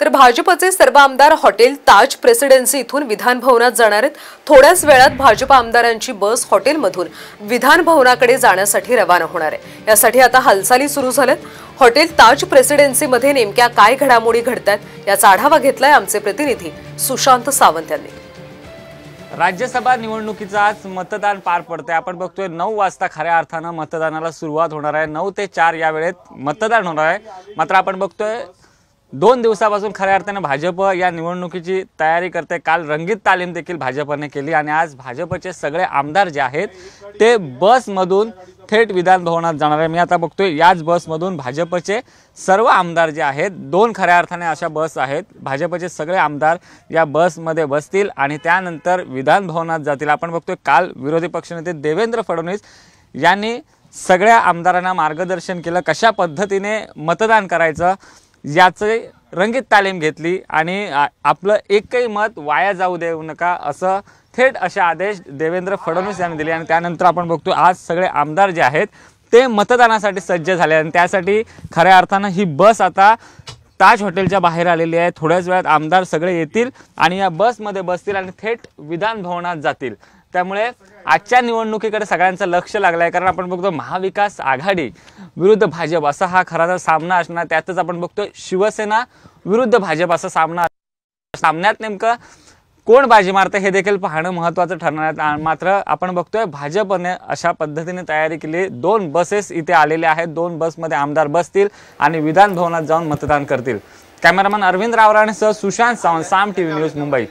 तर भाजपचे सर्व आमदार हॉटेल ताज प्रेसिडेन्सी इथून विधानभवनात जाणार आहेत थोड्याच वेळात भाजप आमदारांची बस हॉटेलमधून विधान भवनाकडे जाण्यासाठी रवाना होणार आहे यासाठी आता हालचाली सुरू झाल्यात हॉटेल ताज प्रेसिडेन्सीमध्ये नेमक्या काय घडामोडी घडतात याचा आढावा घेतलाय आमचे प्रतिनिधी सुशांत सावंत यांनी राज्यसभा आज मतदान पार पडतंय आपण बघतोय नऊ वाजता खऱ्या अर्थानं मतदानाला सुरुवात होणार आहे नऊ ते चार या वेळेत मतदान होणार आहे मात्र आपण बघतोय दोन दिवसापासून खऱ्या अर्थानं भाजप या निवडणुकीची तयारी करते काल रंगीत तालीम देखील भाजपने केली आणि आज भाजपचे सगळे आमदार जे आहेत ते बसमधून थेट विधानभवनात जाणार आहे मी आता बघतोय याच बसमधून भाजपचे सर्व आमदार जे आहेत दोन खऱ्या अर्थाने अशा बस आहेत भाजपचे सगळे आमदार या बसमध्ये बसतील आणि त्यानंतर विधानभवनात जातील आपण बघतोय काल विरोधी पक्षनेते देवेंद्र फडणवीस यांनी सगळ्या आमदारांना मार्गदर्शन केलं कशा पद्धतीने मतदान करायचं याचे रंगीत तालीम घेतली आणि आपलं एकही मत वाया जाऊ देऊ नका असं थेट असे आदेश देवेंद्र फडणवीस यांनी दिले आणि त्यानंतर आपण बघतो आज सगळे आमदार जे आहेत ते मतदानासाठी सज्ज झाले आणि त्यासाठी खऱ्या अर्थानं ही बस आता ताज हॉटेलच्या बाहेर आलेली आहे थोड्याच वेळात आमदार सगळे येतील आणि या बसमध्ये बसतील आणि थेट विधान भवनात जातील त्यामुळे आजच्या निवडणुकीकडे सगळ्यांचं लक्ष लागलं आहे कारण आपण बघतो महाविकास आघाडी विरुद्ध भाजप असा हा खरा तर सामना असणार त्यातच आपण बघतो शिवसेना विरुद्ध भाजप असा सामना सामन्यात नेमकं कोण बाजी मारतं हे देखील पाहणं महत्त्वाचं ठरणार आहे मात्र आपण बघतोय भाजपने अशा पद्धतीने तयारी केली दोन बसेस इथे आलेल्या आहेत दोन बसमध्ये आमदार बसतील आणि विधान भवनात जाऊन मतदान करतील कॅमेरामॅन अरविंद रावराणेसह सुशांत सावंत साम व्ही न्यूज मुंबई